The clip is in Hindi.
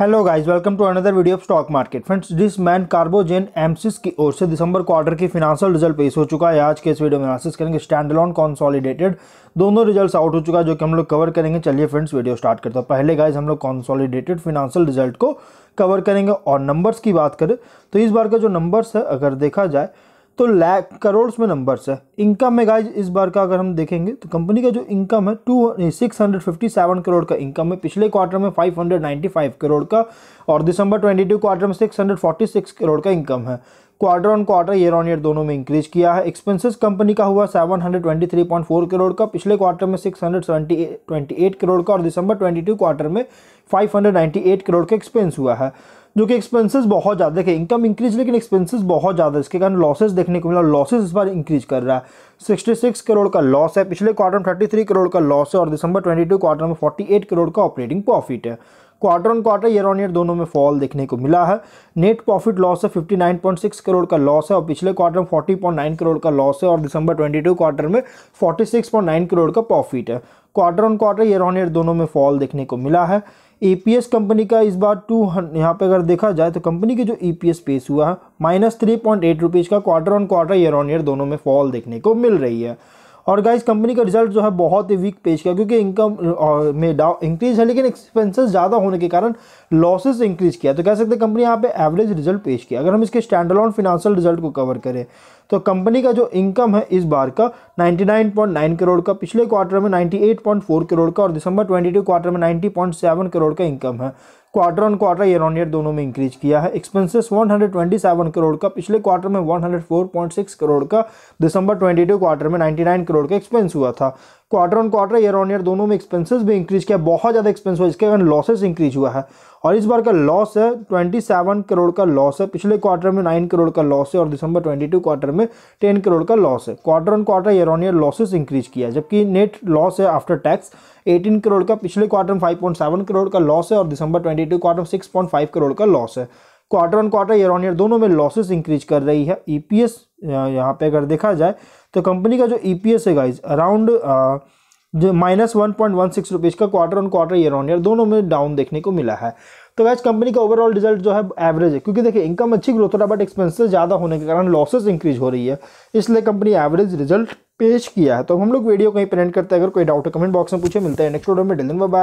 hello guys welcome to another video of stock market friends जिस मैन कार्बोजेन एमसिस की ओर से दिसंबर क्वार्टर की फिनांशियल रिजल्ट पेश हो चुका है आज के इस वीडियो में एनालिसिस करेंगे स्टैंड लॉन कॉन्सॉलिडेटेड दोनों रिजल्ट्स आउट हो चुका है जो कि हम लोग कवर करेंगे चलिए फ्रेंड्स वीडियो स्टार्ट करते हैं पहले गाइज हम लोग कॉन्सॉलिडेटेड फिनांशियल रिजल्ट को कवर करेंगे और नंबर्स की बात करें तो इस बार का जो नंबर्स है अगर देखा जाए तो लैक करोड़ में नंबर्स है इनकम में गाइज इस बार का अगर हम देखेंगे तो कंपनी का जो इनकम है two six hundred fifty seven crore का इनकम है पिछले क्वार्टर में five hundred ninety five crore का और दिसंबर ट्वेंटी टू क्वार्टर में six hundred forty six crore का इनकम है quarter on quarter year on year दोनों में इंक्रीज किया है एक्सपेंसेस कंपनी का हुआ seven hundred twenty three point four crore का पिछले क्वार्टर में six hundred seventy twenty eight crore का और दिसंबर ट्वेंटी टू क्वार्टर में five hundred ninety eight crore का एक्सपेंस हुआ है जो कि एक्सपेंसेस बहुत ज़्यादा देखिए इनकम इंक्रीज लेकिन एक्सपेंसेस बहुत ज़्यादा इसके कारण लॉसेस देखने को मिला लॉसेस इस बार इंक्रीज कर रहा है 66 करोड़ का लॉस है पिछले क्वार्टर में 33 करोड़ का लॉस है और दिसंबर 22 क्वार्टर में 48 करोड़ का ऑपरेटिंग प्रॉफिट है quarter on quarter year on year दोनों में फॉल देखने को मिला है नेट प्रॉफिट लॉस है 59.6 करोड़ का लॉस है और पिछले क्वार्टर में 40.9 करोड़ का लॉस है और दिसंबर 22 क्वार्टर में 46.9 करोड़ का प्रॉफिट है quarter on quarter year on year दोनों में फॉल देखने को मिला है ईपीएस कंपनी का इस बार टू यहाँ पे अगर देखा जाए तो कंपनी के जो ईपीएस e पेश हुआ है minus three point eight rupees का quarter on quarter year on year दोनों में फॉल देखने को मिल रही है और गाइज कंपनी का रिजल्ट जो है बहुत ही वीक पेश किया क्योंकि इनकम में डाउ इंक्रीज है लेकिन एक्सपेंसेस ज़्यादा होने के कारण लॉसेस इंक्रीज किया तो कह सकते हैं कंपनी यहाँ पे एवरेज रिजल्ट पेश किया अगर हम इसके स्टैंडर्ड ऑन फिनांशियल रिजल्ट को कवर करें तो कंपनी का जो इनकम है इस बार का 99.9 करोड़ का पिछले क्वार्टर में 98.4 करोड़ का और दिसंबर 22 क्वार्टर में 90.7 करोड़ का इनकम है quarter on quarter year on year दोनों में इंक्रीज किया है एक्सपेंसेस 127 करोड़ का पिछले क्वार्टर में 104.6 करोड़ का दिसंबर 22 क्वार्टर में 99 करोड़ का एक्सपेंस हुआ था quarter on quarter year on year दोनों में एक्सपेंसेस भी इंक्रीज किया बहुत ज़्यादा एक्सपेंस हुआ इसके कारण लॉसेस इंक्रीज हुआ है और इस बार का लॉस है ट्वेंटी सेवन करोड़ का लॉस है पिछले क्वार्टर में नाइन करोड़ का लॉस है और दिसंबर ट्वेंटी टू क्वार्टर में टेन करोड़ का लॉस है quarter on quarter year on year losses increase किया है जबकि नेट लॉस है आफ्टर टैक्स एटीन करोड़ का पिछले क्वार्टर में सेवन करोड़ का लॉस है और दिसंबर टू क्वार्टर में फाइव करोड़ का लॉस है quarter on quarter year on year दोनों में लॉसेस इंक्रीज कर रही है ईपीएस e यहाँ पे अगर देखा जाए तो कंपनी का जो ईपीएस e है गाइज अराउंड जो minus one point one six rupees का quarter on quarter year on year दोनों में डाउन देखने को मिला है तो गाइज कंपनी का ओवरऑल रिजल्ट जो है एवरेज है क्योंकि देखिए इनकम अच्छी ग्रोथ हो रहा है बट एक्सपेंसेस ज़्यादा होने के कारण लॉसेस इंक्रीज हो रही है इसलिए कंपनी एवरेज रिजल्ट पेश किया है तो हम लोग वीडियो कहीं प्रेजेंट करते हैं अगर कोई डाउट है कमेंट बॉक्स में पूछे मिलते हैं नेक्स्ट वीडियो में डिलिंग बाय